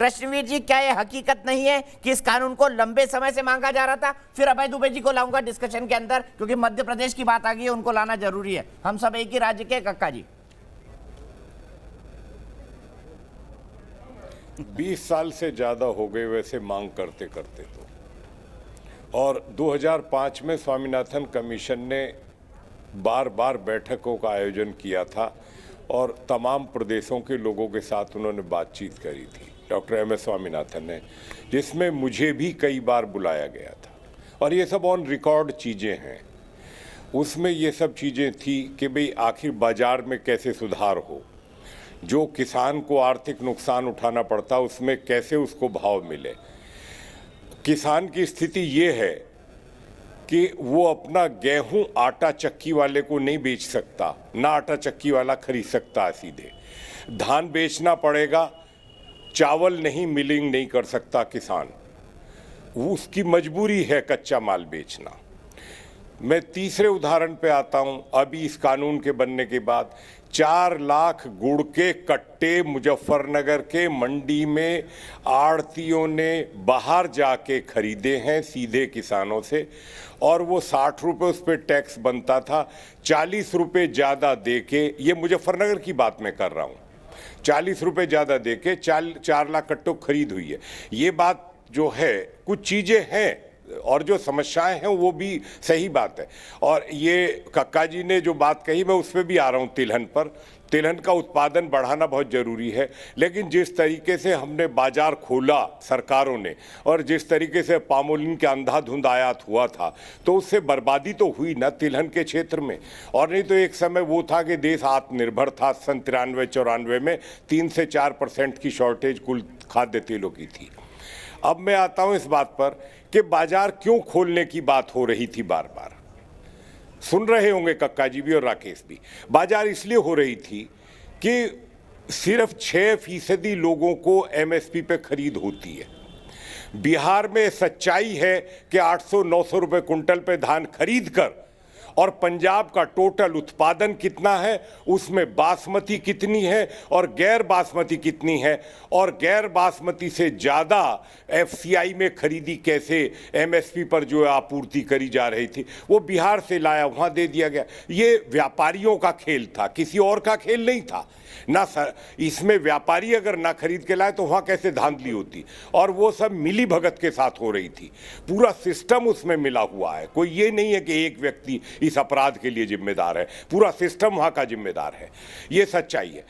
कृष्णवीर जी क्या ये हकीकत नहीं है कि इस कानून को लंबे समय से मांगा जा रहा था फिर अभय दुबे जी को लाऊंगा डिस्कशन के अंदर क्योंकि मध्य प्रदेश की बात आ गई है उनको लाना जरूरी है हम सब एक ही राज्य के कक्का जी बीस साल से ज़्यादा हो गए वैसे मांग करते करते तो और 2005 में स्वामीनाथन कमीशन ने बार बार बैठकों का आयोजन किया था और तमाम प्रदेशों के लोगों के साथ उन्होंने बातचीत करी थी डॉक्टर एम एस स्वामीनाथन ने जिसमें मुझे भी कई बार बुलाया गया था और ये सब ऑन रिकॉर्ड चीज़ें हैं उसमें ये सब चीज़ें थी कि भाई आखिर बाज़ार में कैसे सुधार हो जो किसान को आर्थिक नुकसान उठाना पड़ता उसमें कैसे उसको भाव मिले किसान की स्थिति ये है कि वो अपना गेहूं आटा चक्की वाले को नहीं बेच सकता ना आटा चक्की वाला खरीद सकता सीधे धान बेचना पड़ेगा चावल नहीं मिलिंग नहीं कर सकता किसान उसकी मजबूरी है कच्चा माल बेचना मैं तीसरे उदाहरण पे आता हूँ अभी इस कानून के बनने के बाद चार लाख गुड़ के कट्टे मुजफ्फरनगर के मंडी में आड़तियों ने बाहर जाके खरीदे हैं सीधे किसानों से और वो साठ रुपये उस पर टैक्स बनता था चालीस रुपये ज़्यादा दे के ये मुजफ्फरनगर की बात मैं कर रहा हूँ चालीस रुपये ज़्यादा दे के चार चार लाख कट्टो खरीद हुई है ये बात जो है कुछ चीज़ें हैं और जो समस्याएं हैं वो भी सही बात है और ये कक्का जी ने जो बात कही मैं उस पर भी आ रहा हूँ तिलहन पर तिलहन का उत्पादन बढ़ाना बहुत ज़रूरी है लेकिन जिस तरीके से हमने बाज़ार खोला सरकारों ने और जिस तरीके से पामोलिन के अंधाधुंध आयात हुआ था तो उससे बर्बादी तो हुई ना तिलहन के क्षेत्र में और नहीं तो एक समय वो था कि देश आत्मनिर्भर था सन तिरानवे चौरानवे में तीन से चार परसेंट की शॉर्टेज कुल खाद्य तेलों की थी अब मैं आता हूं इस बात पर कि बाजार क्यों खोलने की बात हो रही थी बार बार सुन रहे होंगे कक्का जी भी और राकेश भी बाजार इसलिए हो रही थी कि सिर्फ छः फीसदी लोगों को एमएसपी पे खरीद होती है बिहार में सच्चाई है कि 800-900 रुपए कुंटल पे धान खरीद कर और पंजाब का टोटल उत्पादन कितना है उसमें बासमती कितनी है और गैर बासमती कितनी है और गैर बासमती से ज़्यादा एफसीआई में खरीदी कैसे एमएसपी पर जो आपूर्ति करी जा रही थी वो बिहार से लाया वहाँ दे दिया गया ये व्यापारियों का खेल था किसी और का खेल नहीं था ना सर इसमें व्यापारी अगर ना खरीद के लाए तो वहाँ कैसे धांधली होती और वो सब मिली भगत के साथ हो रही थी पूरा सिस्टम उसमें मिला हुआ है कोई ये नहीं है कि एक व्यक्ति इस अपराध के लिए जिम्मेदार है पूरा सिस्टम वहाँ का जिम्मेदार है ये सच्चाई है